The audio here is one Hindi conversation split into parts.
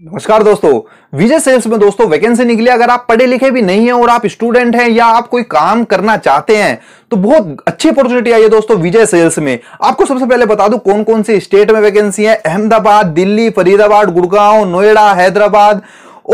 नमस्कार दोस्तों विजय सेल्स में दोस्तों वैकेंसी निकली अगर आप पढ़े लिखे भी नहीं हैं और आप स्टूडेंट हैं या आप कोई काम करना चाहते हैं तो बहुत अच्छी अपॉर्चुनिटी आई है दोस्तों विजय सेल्स में आपको सबसे पहले बता दूं कौन कौन से स्टेट में वैकेंसी है अहमदाबाद दिल्ली फरीदाबाद गुड़गांव नोएडा हैदराबाद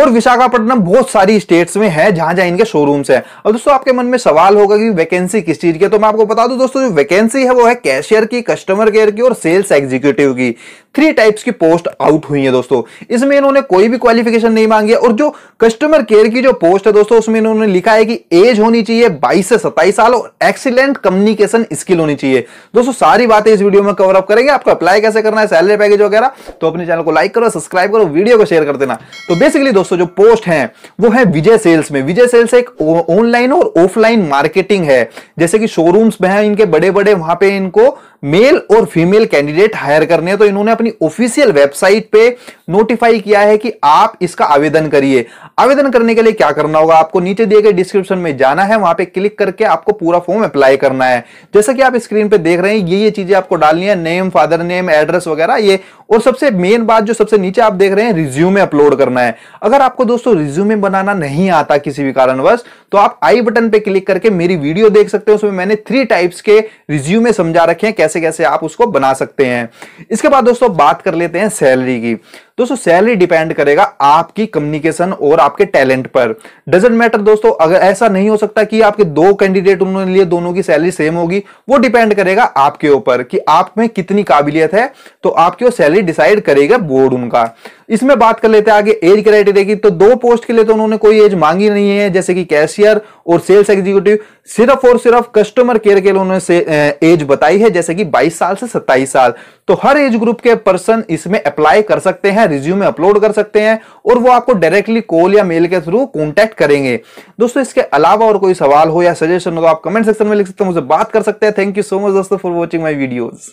और विशाखापट्टनम बहुत सारी स्टेट्स में है जहां जहां इनके शोरूम्स है और दोस्तों आपके मन में सवाल होगा कि वैकेंसी किस चीज की तो मैं आपको बता दूं दोस्तों जो वैकेंसी है वो है कैशियर की कस्टमर केयर की और सेल्स एग्जीक्यूटिव की थ्री टाइप्स की पोस्ट आउट हुई है दोस्तों इसमें इन्होंने कोई भी क्वालिफिकेशन नहीं मांगी और जो कस्टमर केयर की जो पोस्ट है दोस्तों उसमें इन्होंने लिखा है कि एज होनी चाहिए बाईस से सत्ताईस साल और एक्सीलेंट कम्युनिकेशन स्किल होनी चाहिए दोस्तों सारी बातें इस वीडियो में कवर अप करेंगे आपको अप्लाई कैसे करना है सैलरी पैकेज वगैरह तो अपने चैनल को लाइक करो सब्सक्राइब करो वीडियो को शेयर कर देना तो बेसिकली दोस्तों जो पोस्ट है वो है विजय सेल्स में विजय सेल्स एक ऑनलाइन और ऑफलाइन मार्केटिंग है जैसे कि शोरूम्स में है इनके बड़े बड़े वहां पे इनको मेल और फीमेल कैंडिडेट हायर करने तो इन्होंने अपनी ऑफिशियल वेबसाइट पे नोटिफाई किया है कि आप इसका आवेदन करिए आवेदन करने के लिए क्या करना होगा आपको नीचे दिए गए डिस्क्रिप्शन में जाना है वहां पे क्लिक करके आपको पूरा फॉर्म अप्लाई करना है जैसा कि आप स्क्रीन पे देख रहे हैं ये ये चीजें आपको डालनी है नेम फादर नेम एड्रेस वगैरह ये और सबसे मेन बात जो सबसे नीचे आप देख रहे हैं रिज्यूमे अपलोड करना है अगर आपको दोस्तों रिज्यूमे बनाना नहीं आता किसी भी कारणवश तो आप आई बटन पे क्लिक करके मेरी वीडियो देख सकते हो उसमें मैंने थ्री टाइप्स के रिज्यूमे समझा रखे हैं कैसे कैसे आप उसको बना सकते हैं इसके बाद दोस्तों बात कर लेते हैं सैलरी की दोस्तों सैलरी डिपेंड करेगा आपकी कम्युनिकेशन और आपके टैलेंट पर डजेंट मैटर दोस्तों अगर ऐसा नहीं हो सकता कि आपके दो कैंडिडेट उन्होंने लिए दोनों की सैलरी सेम होगी वो डिपेंड करेगा आपके ऊपर कि आप में कितनी काबिलियत है तो आपकी वो सैलरी डिसाइड करेगा बोर्ड उनका इसमें बात कर लेते हैं आगे एज क्राइटेरिया की तो दो पोस्ट के लिए तो उन्होंने कोई एज मांगी नहीं है जैसे कि कैशियर और सेल्स एग्जीक्यूटिव सिर्फ और सिर्फ कस्टमर केयर के लिए उन्होंने एज बताई है जैसे कि 22 साल से 27 साल तो हर एज ग्रुप के पर्सन इसमें अप्लाई कर सकते हैं रिज्यूमे अपलोड कर सकते हैं और वो आपको डायरेक्टली कॉल या मेल के थ्रू कॉन्टैक्ट करेंगे दोस्तों इसके अलावा और कोई सवाल हो या सजेशन हो तो आप कमेंट सेक्शन में लिख सकते हैं मुझे बात कर सकते हैं थैंक यू सो मच दोस्तों फॉर वॉचिंग माई वीडियोज़